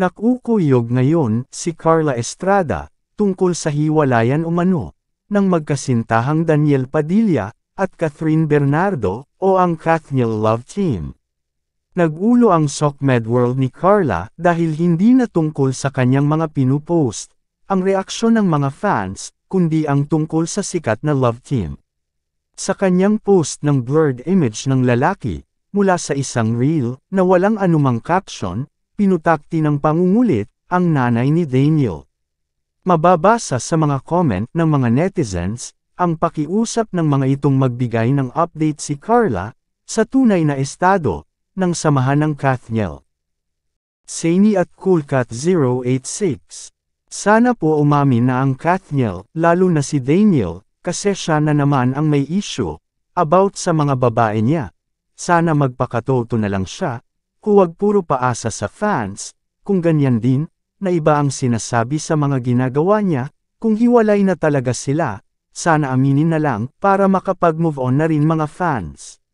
Nakukuyog ngayon si Carla Estrada tungkol sa hiwalayan umano ng magkasintahang Daniel Padilla at Catherine Bernardo o ang Katniel Love Team. Nagulo ang SOCMED World ni Carla dahil hindi na tungkol sa kanyang mga pinupost, ang reaksyon ng mga fans, kundi ang tungkol sa sikat na love team. Sa kanyang post ng blurred image ng lalaki, mula sa isang reel na walang anumang caption, pinutakti ng pangungulit, ang nanay ni Daniel. Mababasa sa mga comment ng mga netizens, ang pakiusap ng mga itong magbigay ng update si Carla, sa tunay na estado, ng samahan ng Kathniel. Saini at Coolcat 086 Sana po umamin na ang Kathniel, lalo na si Daniel, kasi siya na naman ang may issue, about sa mga babae niya. Sana magpakatoto na lang siya, Huwag puro paasa sa fans, kung ganyan din, na iba ang sinasabi sa mga ginagawa niya, kung hiwalay na talaga sila, sana aminin na lang para makapag-move on na rin mga fans.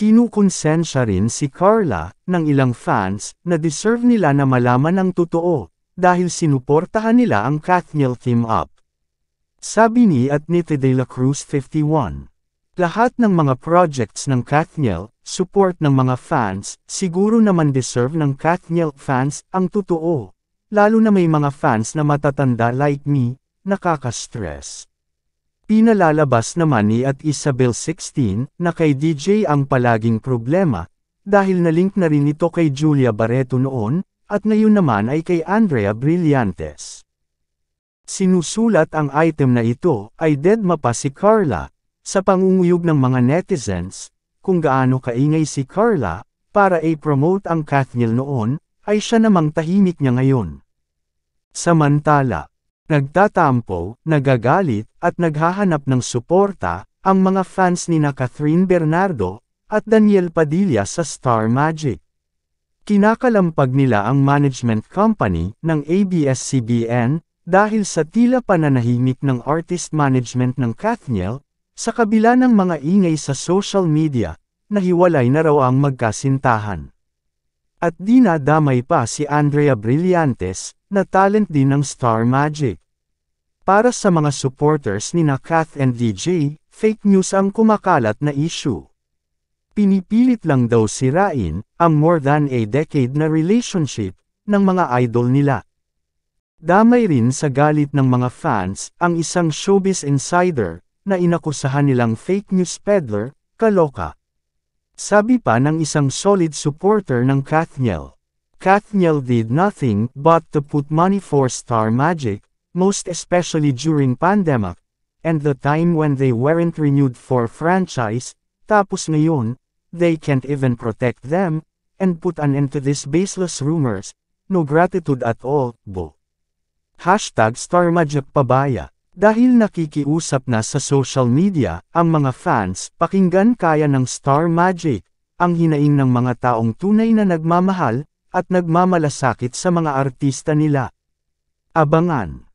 Kinukonsensya rin si Carla ng ilang fans na deserve nila na malaman ang totoo dahil sinuportahan nila ang Katniel team up. Sabi ni at ni De La Cruz 51. Lahat ng mga projects ng Katniel, support ng mga fans, siguro naman deserve ng Katniel fans, ang totoo. Lalo na may mga fans na matatanda like me, nakaka-stress. Pinalalabas naman ni at Isabel 16 na kay DJ ang palaging problema, dahil nalink na rin ito kay Julia Barreto noon, at ngayon naman ay kay Andrea Brillantes. Sinusulat ang item na ito ay dead mapa si Carla, sa pangunguyog ng mga netizens, kung gaano kaingay si Carla, para i-promote ang Kathniel noon, ay siya namang tahimik niya ngayon. Samantala, nagtatampo, nagagalit, at naghahanap ng suporta, ang mga fans ni na Catherine Bernardo, at Daniel Padilla sa Star Magic. Kinakalampag nila ang management company ng ABS-CBN, dahil sa tila pananahimik ng artist management ng Kathniel, sa kabila ng mga ingay sa social media, nahiwalay na raw ang magkasintahan. At di na damay pa si Andrea Brillantes, na talent din ng Star Magic. Para sa mga supporters ni na Kath and DJ, fake news ang kumakalat na issue. Pinipilit lang daw sirain ang more than a decade na relationship ng mga idol nila. Damay rin sa galit ng mga fans ang isang showbiz insider na inakusahan nilang fake news peddler, kaloka. Sabi pa ng isang solid supporter ng Kathniel. Kathniel did nothing but to put money for Star Magic, most especially during pandemic, and the time when they weren't renewed for franchise, tapos ngayon, they can't even protect them, and put an end to these baseless rumors, no gratitude at all, bo. Hashtag Star Magic Pabaya dahil nakikiusap na sa social media, ang mga fans, pakinggan kaya ng Star Magic, ang hinaing ng mga taong tunay na nagmamahal, at nagmamalasakit sa mga artista nila. Abangan!